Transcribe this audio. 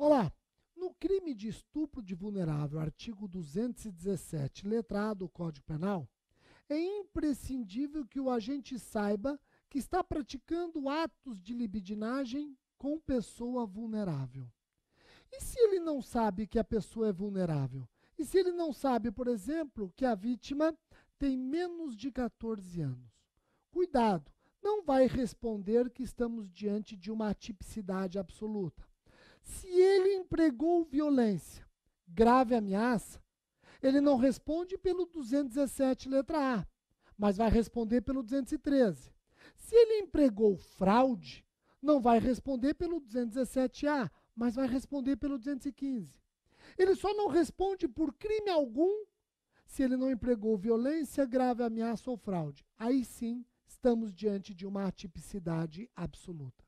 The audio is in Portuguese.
Olá, no crime de estupro de vulnerável, artigo 217, letra A do Código Penal, é imprescindível que o agente saiba que está praticando atos de libidinagem com pessoa vulnerável. E se ele não sabe que a pessoa é vulnerável? E se ele não sabe, por exemplo, que a vítima tem menos de 14 anos? Cuidado, não vai responder que estamos diante de uma atipicidade absoluta empregou violência, grave ameaça, ele não responde pelo 217, letra A, mas vai responder pelo 213. Se ele empregou fraude, não vai responder pelo 217A, mas vai responder pelo 215. Ele só não responde por crime algum se ele não empregou violência, grave ameaça ou fraude. Aí sim, estamos diante de uma atipicidade absoluta.